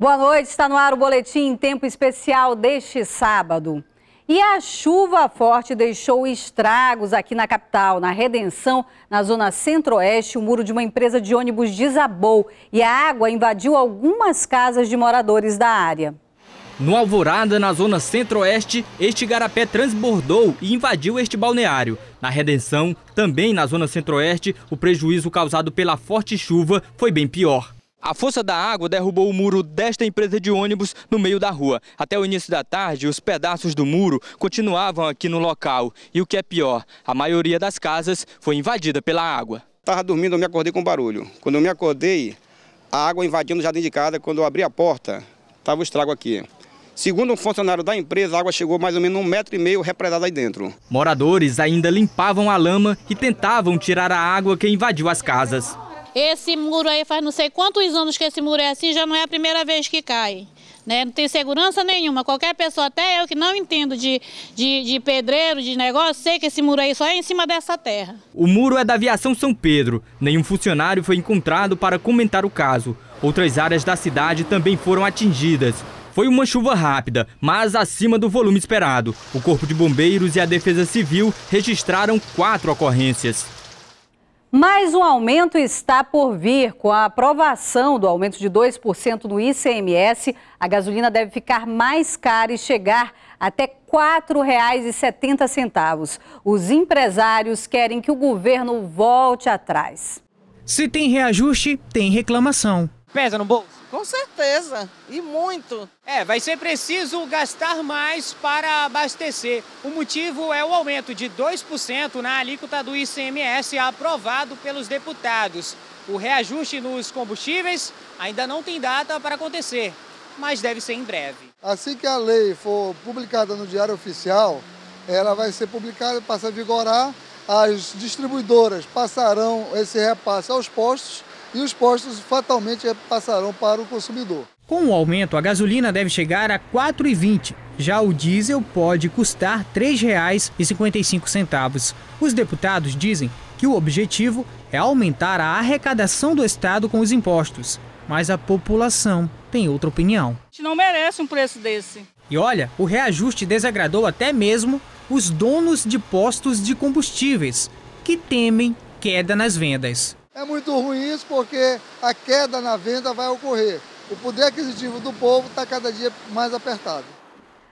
Boa noite, está no ar o boletim Tempo Especial deste sábado. E a chuva forte deixou estragos aqui na capital. Na Redenção, na zona centro-oeste, o muro de uma empresa de ônibus desabou e a água invadiu algumas casas de moradores da área. No Alvorada, na zona centro-oeste, este garapé transbordou e invadiu este balneário. Na Redenção, também na zona centro-oeste, o prejuízo causado pela forte chuva foi bem pior. A força da água derrubou o muro desta empresa de ônibus no meio da rua. Até o início da tarde, os pedaços do muro continuavam aqui no local. E o que é pior, a maioria das casas foi invadida pela água. Estava dormindo, eu me acordei com barulho. Quando eu me acordei, a água invadindo o jardim de casa. Quando eu abri a porta, estava o estrago aqui. Segundo um funcionário da empresa, a água chegou mais ou menos um metro e meio represada aí dentro. Moradores ainda limpavam a lama e tentavam tirar a água que invadiu as casas. Esse muro aí faz não sei quantos anos que esse muro é assim, já não é a primeira vez que cai. Né? Não tem segurança nenhuma. Qualquer pessoa, até eu que não entendo de, de, de, pedreiro, de negócio, sei que esse muro aí só é em cima dessa terra. O muro é da aviação São Pedro. Nenhum funcionário foi encontrado para comentar o caso. Outras áreas da cidade também foram atingidas. Foi uma chuva rápida, mas acima do volume esperado. O Corpo de Bombeiros e a Defesa Civil registraram quatro ocorrências. Mais um aumento está por vir. Com a aprovação do aumento de 2% no ICMS, a gasolina deve ficar mais cara e chegar até R$ 4,70. Os empresários querem que o governo volte atrás. Se tem reajuste, tem reclamação. Pesa no bolso? Com certeza, e muito. É, vai ser preciso gastar mais para abastecer. O motivo é o aumento de 2% na alíquota do ICMS aprovado pelos deputados. O reajuste nos combustíveis ainda não tem data para acontecer, mas deve ser em breve. Assim que a lei for publicada no Diário Oficial, ela vai ser publicada, passa a vigorar, as distribuidoras passarão esse repasse aos postos e os postos fatalmente passarão para o consumidor. Com o aumento, a gasolina deve chegar a R$ 4,20. Já o diesel pode custar R$ 3,55. Os deputados dizem que o objetivo é aumentar a arrecadação do Estado com os impostos. Mas a população tem outra opinião. A gente não merece um preço desse. E olha, o reajuste desagradou até mesmo os donos de postos de combustíveis, que temem queda nas vendas. É muito ruim isso porque a queda na venda vai ocorrer. O poder aquisitivo do povo está cada dia mais apertado.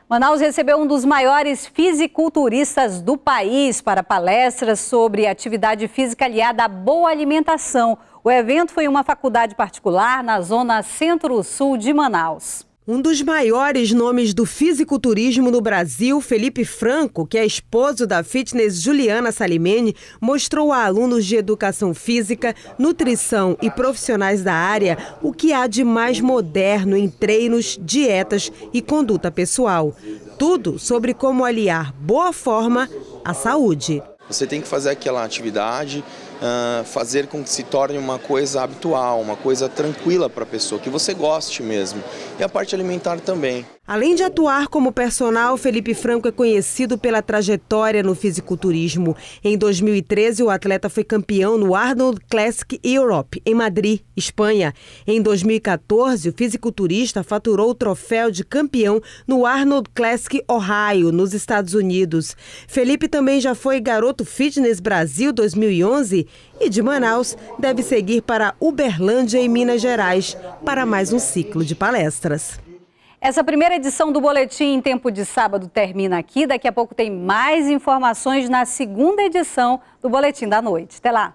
Manaus recebeu um dos maiores fisiculturistas do país para palestras sobre atividade física aliada à boa alimentação. O evento foi em uma faculdade particular na zona centro-sul de Manaus. Um dos maiores nomes do fisiculturismo no Brasil, Felipe Franco, que é esposo da fitness Juliana Salimene, mostrou a alunos de educação física, nutrição e profissionais da área o que há de mais moderno em treinos, dietas e conduta pessoal. Tudo sobre como aliar boa forma à saúde. Você tem que fazer aquela atividade ah, fazer com que se torne uma coisa habitual, uma coisa tranquila para a pessoa, que você goste mesmo. E a parte alimentar também. Além de atuar como personal, Felipe Franco é conhecido pela trajetória no fisiculturismo. Em 2013, o atleta foi campeão no Arnold Classic Europe, em Madrid, Espanha. Em 2014, o fisiculturista faturou o troféu de campeão no Arnold Classic Ohio, nos Estados Unidos. Felipe também já foi garoto Fitness Brasil 2011 e de Manaus deve seguir para Uberlândia, em Minas Gerais, para mais um ciclo de palestras. Essa primeira edição do Boletim em Tempo de Sábado termina aqui. Daqui a pouco tem mais informações na segunda edição do Boletim da Noite. Até lá!